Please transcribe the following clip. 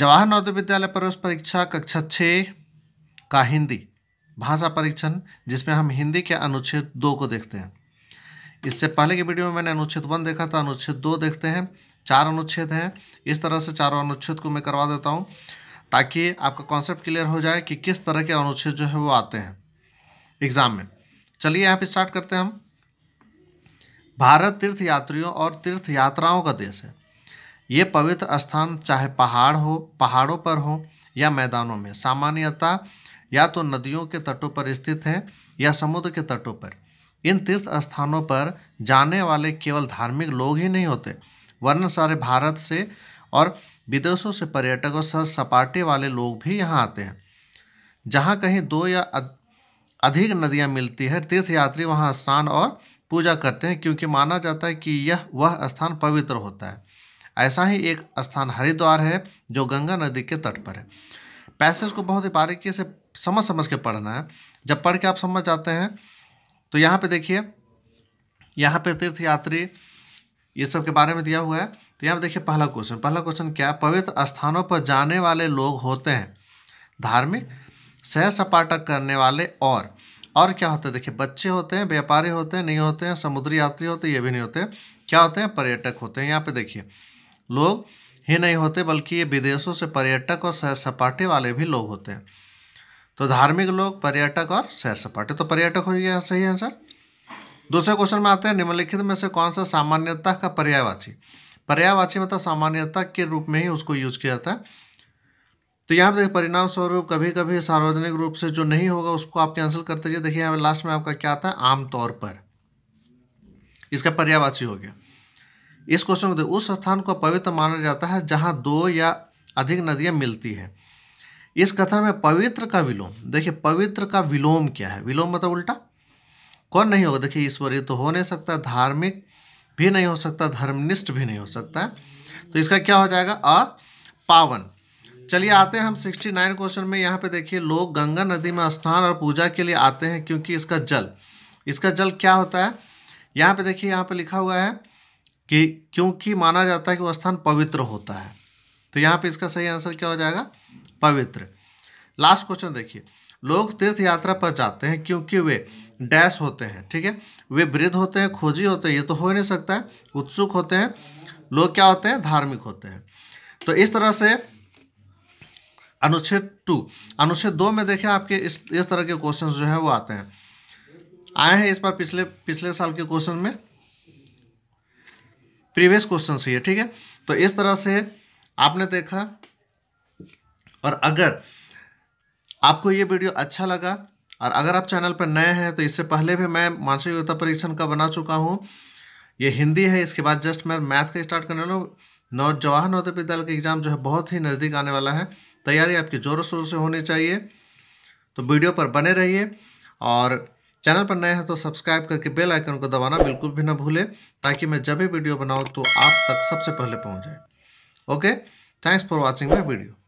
जवाहर नवोदय विद्यालय प्रवेश परीक्षा कक्षा छः का हिंदी भाषा परीक्षण जिसमें हम हिंदी के अनुच्छेद दो को देखते हैं इससे पहले की वीडियो में मैंने अनुच्छेद वन देखा था अनुच्छेद दो देखते हैं चार अनुच्छेद हैं इस तरह से चारों अनुच्छेद को मैं करवा देता हूँ ताकि आपका कॉन्सेप्ट क्लियर हो जाए कि किस तरह के अनुच्छेद जो है वो आते हैं एग्ज़ाम में चलिए यहाँ पर स्टार्ट करते हैं हम भारत तीर्थ यात्रियों और तीर्थ यात्राओं का देश है ये पवित्र स्थान चाहे पहाड़ हो पहाड़ों पर हो या मैदानों में सामान्यतः या तो नदियों के तटों पर स्थित हैं या समुद्र के तटों पर इन तीर्थ स्थानों पर जाने वाले केवल धार्मिक लोग ही नहीं होते वर्ण सारे भारत से और विदेशों से पर्यटक और सर सपाटे वाले लोग भी यहाँ आते हैं जहाँ कहीं दो या अधिक नदियाँ मिलती है तीर्थ यात्री वहाँ स्नान और पूजा करते हैं क्योंकि माना जाता है कि यह वह स्थान पवित्र होता है ऐसा ही एक स्थान हरिद्वार है जो गंगा नदी के तट पर है पैसेज को बहुत ही बारीकी से समझ समझ के पढ़ना है जब पढ़ के आप समझ जाते हैं तो यहाँ पे देखिए यहाँ पे तीर्थ यात्री ये सब के बारे में दिया हुआ है तो यहाँ पर देखिए पहला क्वेश्चन पहला क्वेश्चन क्या पवित्र स्थानों पर जाने वाले लोग होते हैं धार्मिक सैर सपाटा करने वाले और और क्या होते हैं देखिए बच्चे होते हैं व्यापारी होते हैं नहीं होते हैं समुद्री यात्री होते हैं ये भी नहीं होते क्या होते हैं पर्यटक होते हैं यहाँ पे देखिए लोग ही नहीं होते बल्कि ये विदेशों से पर्यटक और सैर सपाटे वाले भी लोग होते हैं तो धार्मिक लोग पर्यटक और सैर सपाटे तो पर्यटक हो गया सही आंसर दूसरे क्वेश्चन में आते हैं निम्नलिखित में से कौन सा सामान्यता का पर्यायवाची पर्यायवाची मतलब सामान्यता के रूप में ही उसको यूज किया जाता है तो यहाँ पर देखिए परिणाम स्वरूप कभी कभी सार्वजनिक रूप से जो नहीं होगा उसको आप कैंसिल करते जाइए देखिए यहाँ लास्ट में आपका क्या आता है आमतौर पर इसका पर्यावाची हो गया इस क्वेश्चन को उस स्थान को पवित्र माना जाता है जहाँ दो या अधिक नदियाँ मिलती है इस कथन में पवित्र का विलोम देखिए पवित्र का विलोम क्या है विलोम मतलब उल्टा कौन नहीं होगा देखिए ईश्वरीय तो हो नहीं सकता धार्मिक भी नहीं हो सकता धर्मनिष्ठ भी नहीं हो सकता तो इसका क्या हो जाएगा अ पावन चलिए आते हैं हम सिक्सटी नाइन क्वेश्चन में यहाँ पे देखिए लोग गंगा नदी में स्नान और पूजा के लिए आते हैं क्योंकि इसका जल इसका जल क्या होता है यहाँ पे देखिए यहाँ पे लिखा हुआ है कि क्योंकि माना जाता है कि वह स्थान पवित्र होता है तो यहाँ पे इसका सही आंसर क्या हो जाएगा पवित्र लास्ट क्वेश्चन देखिए लोग तीर्थ यात्रा पर जाते हैं क्योंकि वे डैश होते हैं ठीक है वे वृद्ध होते हैं खोजी होते हैं ये तो हो ही नहीं सकता है उत्सुक होते हैं लोग क्या होते हैं धार्मिक होते हैं तो इस तरह से अनुच्छेद टू अनुच्छेद दो में देखें आपके इस इस तरह के क्वेश्चन जो है वो आते हैं आए हैं इस बार पिछले पिछले साल के क्वेश्चन में प्रीवियस क्वेश्चन से ठीक है तो इस तरह से आपने देखा और अगर आपको ये वीडियो अच्छा लगा और अगर आप चैनल पर नए हैं तो इससे पहले भी मैं मानसिक योग्यता परीक्षण का बना चुका हूँ ये हिंदी है इसके बाद जस्ट मैं मैथ का स्टार्ट करने लूँ नौ जवाहर नवोदय विद्यालय का एग्ज़ाम जो है बहुत ही नज़दीक आने वाला है तैयारी आपकी ज़ोरों शोरों से होनी चाहिए तो वीडियो पर बने रहिए और चैनल पर नए हैं तो सब्सक्राइब करके बेल आइकन को दबाना बिल्कुल भी ना भूलें ताकि मैं जब भी वीडियो बनाऊँ तो आप तक सबसे पहले पहुँच जाए okay thanks for watching my video